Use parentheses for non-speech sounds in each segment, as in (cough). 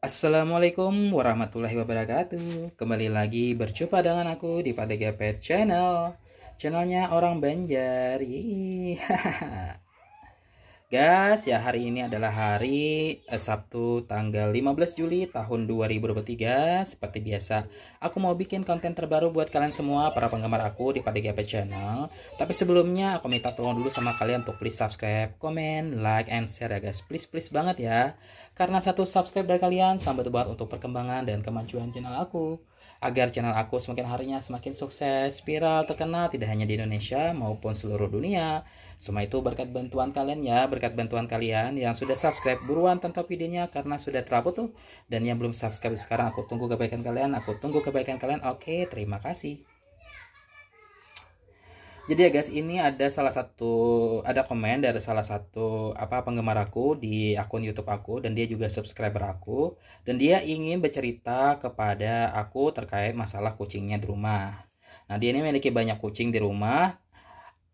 Assalamualaikum warahmatullahi wabarakatuh Kembali lagi berjumpa dengan aku di Padegapet Channel Channelnya orang Banjar (laughs) guys, ya hari ini adalah hari eh, Sabtu tanggal 15 Juli tahun 2023. Seperti biasa, aku mau bikin konten terbaru buat kalian semua para penggemar aku di Padegap Channel. Tapi sebelumnya aku minta tolong dulu sama kalian untuk please subscribe, comment, like, and share ya guys. Please please banget ya. Karena satu subscribe dari kalian sampai buat untuk perkembangan dan kemajuan channel aku agar channel aku semakin harinya semakin sukses, viral, terkenal tidak hanya di Indonesia maupun seluruh dunia. Semua itu berkat bantuan kalian ya, berkat bantuan kalian yang sudah subscribe buruan tonton videonya karena sudah terlalu tuh. Dan yang belum subscribe sekarang aku tunggu kebaikan kalian, aku tunggu kebaikan kalian. Oke, terima kasih. Jadi ya guys, ini ada salah satu ada komen dari salah satu apa penggemar aku di akun YouTube aku dan dia juga subscriber aku dan dia ingin bercerita kepada aku terkait masalah kucingnya di rumah. Nah, dia ini memiliki banyak kucing di rumah.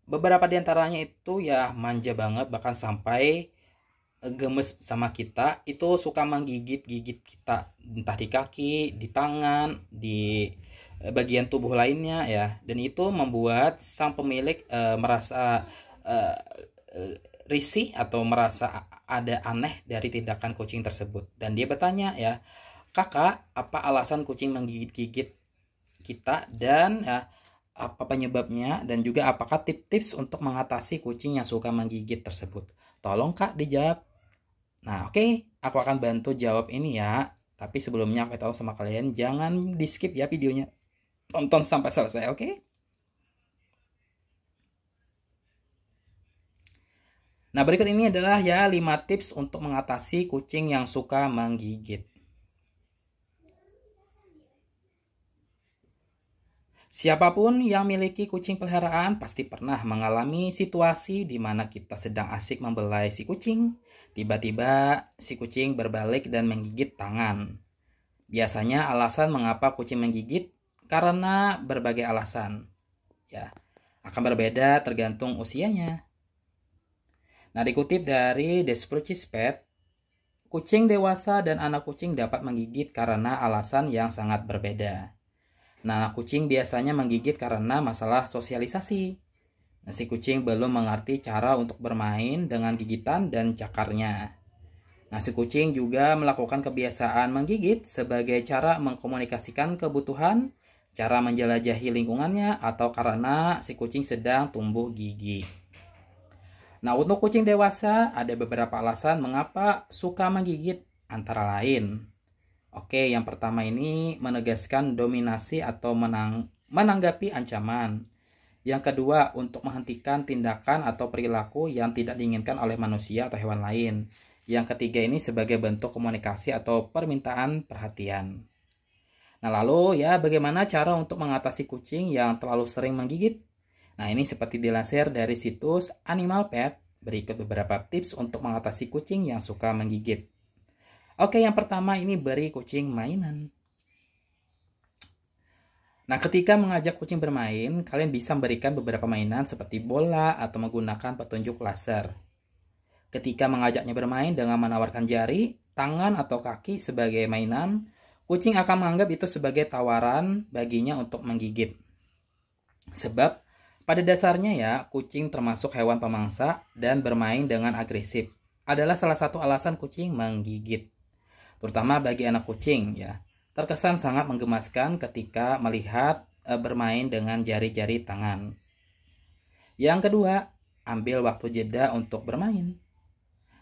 Beberapa di antaranya itu ya manja banget bahkan sampai eh, gemes sama kita itu suka menggigit-gigit kita entah di kaki, di tangan, di Eh, bagian tubuh lainnya ya dan itu membuat sang pemilik e, merasa e, risih atau merasa ada aneh dari tindakan kucing tersebut dan dia bertanya ya kakak apa alasan kucing menggigit-gigit kita dan ya apa penyebabnya dan juga apakah tips-tips untuk mengatasi kucing yang suka menggigit tersebut. Tolong Kak dijawab. Nah, oke, okay. aku akan bantu jawab ini ya. Tapi sebelumnya aku tahu sama kalian jangan di-skip ya videonya tonton sampai selesai, oke? Okay? Nah, berikut ini adalah ya 5 tips untuk mengatasi kucing yang suka menggigit. Siapapun yang memiliki kucing peliharaan pasti pernah mengalami situasi di mana kita sedang asik membelai si kucing. Tiba-tiba si kucing berbalik dan menggigit tangan. Biasanya alasan mengapa kucing menggigit karena berbagai alasan. Ya, akan berbeda tergantung usianya. Nah, dikutip dari Desperate Pet, kucing dewasa dan anak kucing dapat menggigit karena alasan yang sangat berbeda. Nah, anak kucing biasanya menggigit karena masalah sosialisasi. Nah, si kucing belum mengerti cara untuk bermain dengan gigitan dan cakarnya. Nah, si kucing juga melakukan kebiasaan menggigit sebagai cara mengkomunikasikan kebutuhan cara menjelajahi lingkungannya atau karena si kucing sedang tumbuh gigi. Nah, untuk kucing dewasa ada beberapa alasan mengapa suka menggigit antara lain. Oke, yang pertama ini menegaskan dominasi atau menang menanggapi ancaman. Yang kedua, untuk menghentikan tindakan atau perilaku yang tidak diinginkan oleh manusia atau hewan lain. Yang ketiga ini sebagai bentuk komunikasi atau permintaan perhatian. Nah, lalu ya bagaimana cara untuk mengatasi kucing yang terlalu sering menggigit? Nah, ini seperti dilansir dari situs Animal Pet, berikut beberapa tips untuk mengatasi kucing yang suka menggigit. Oke, yang pertama ini beri kucing mainan. Nah, ketika mengajak kucing bermain, kalian bisa memberikan beberapa mainan seperti bola atau menggunakan petunjuk laser. Ketika mengajaknya bermain dengan menawarkan jari, tangan atau kaki sebagai mainan, Kucing akan menganggap itu sebagai tawaran baginya untuk menggigit. Sebab pada dasarnya ya, kucing termasuk hewan pemangsa dan bermain dengan agresif adalah salah satu alasan kucing menggigit. Terutama bagi anak kucing ya. Terkesan sangat menggemaskan ketika melihat e, bermain dengan jari-jari tangan. Yang kedua, ambil waktu jeda untuk bermain.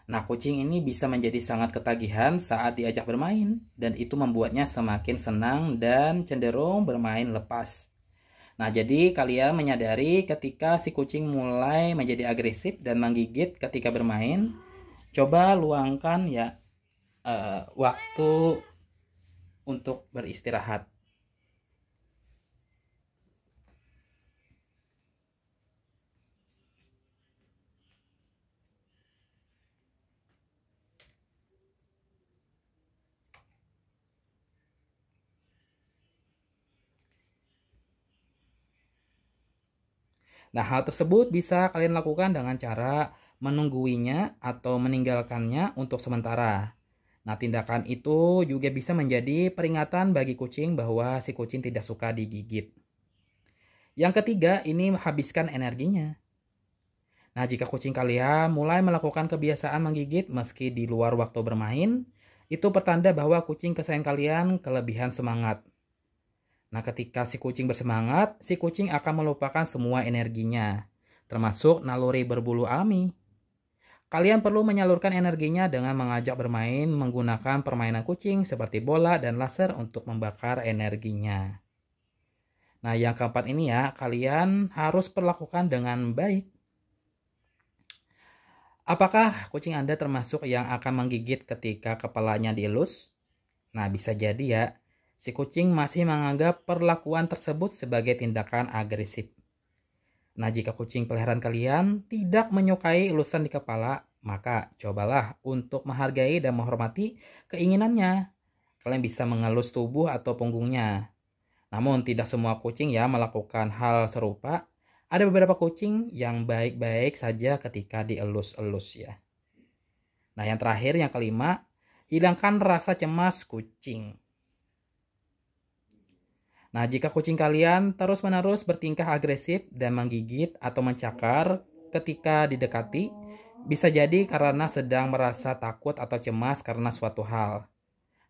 Nah, kucing ini bisa menjadi sangat ketagihan saat diajak bermain, dan itu membuatnya semakin senang dan cenderung bermain lepas. Nah, jadi kalian menyadari ketika si kucing mulai menjadi agresif dan menggigit ketika bermain, coba luangkan ya uh, waktu untuk beristirahat. Nah, hal tersebut bisa kalian lakukan dengan cara menungguinya atau meninggalkannya untuk sementara. Nah, tindakan itu juga bisa menjadi peringatan bagi kucing bahwa si kucing tidak suka digigit. Yang ketiga, ini menghabiskan energinya. Nah, jika kucing kalian mulai melakukan kebiasaan menggigit meski di luar waktu bermain, itu pertanda bahwa kucing kesayangan kalian kelebihan semangat. Nah, ketika si kucing bersemangat, si kucing akan melupakan semua energinya, termasuk naluri berbulu ami. Kalian perlu menyalurkan energinya dengan mengajak bermain menggunakan permainan kucing seperti bola dan laser untuk membakar energinya. Nah, yang keempat ini ya, kalian harus perlakukan dengan baik. Apakah kucing Anda termasuk yang akan menggigit ketika kepalanya dielus? Nah, bisa jadi ya si kucing masih menganggap perlakuan tersebut sebagai tindakan agresif. Nah, jika kucing peliharaan kalian tidak menyukai elusan di kepala, maka cobalah untuk menghargai dan menghormati keinginannya. Kalian bisa mengelus tubuh atau punggungnya. Namun tidak semua kucing ya melakukan hal serupa. Ada beberapa kucing yang baik-baik saja ketika dielus-elus ya. Nah, yang terakhir yang kelima, hilangkan rasa cemas kucing. Nah, jika kucing kalian terus-menerus bertingkah agresif dan menggigit atau mencakar ketika didekati, bisa jadi karena sedang merasa takut atau cemas karena suatu hal.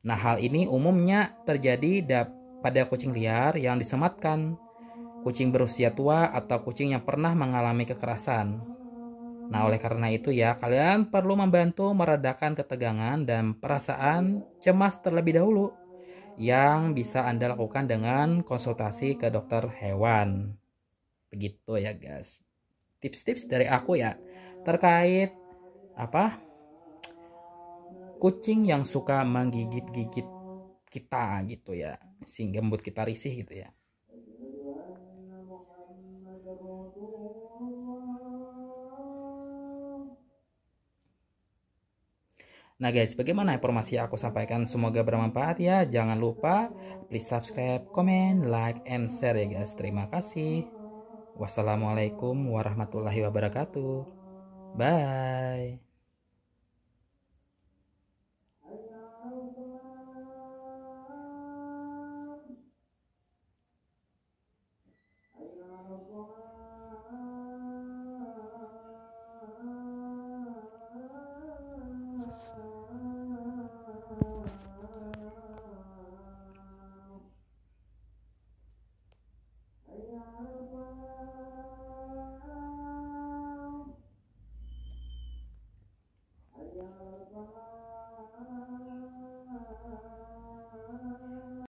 Nah, hal ini umumnya terjadi pada kucing liar yang disematkan, kucing berusia tua, atau kucing yang pernah mengalami kekerasan. Nah, oleh karena itu ya, kalian perlu membantu meredakan ketegangan dan perasaan cemas terlebih dahulu yang bisa Anda lakukan dengan konsultasi ke dokter hewan. Begitu ya, guys. Tips-tips dari aku ya terkait apa? Kucing yang suka menggigit-gigit kita gitu ya, sehingga membuat kita risih gitu ya. Nah guys, bagaimana informasi yang aku sampaikan? Semoga bermanfaat ya. Jangan lupa please subscribe, comment, like, and share ya guys. Terima kasih. Wassalamualaikum warahmatullahi wabarakatuh. Bye.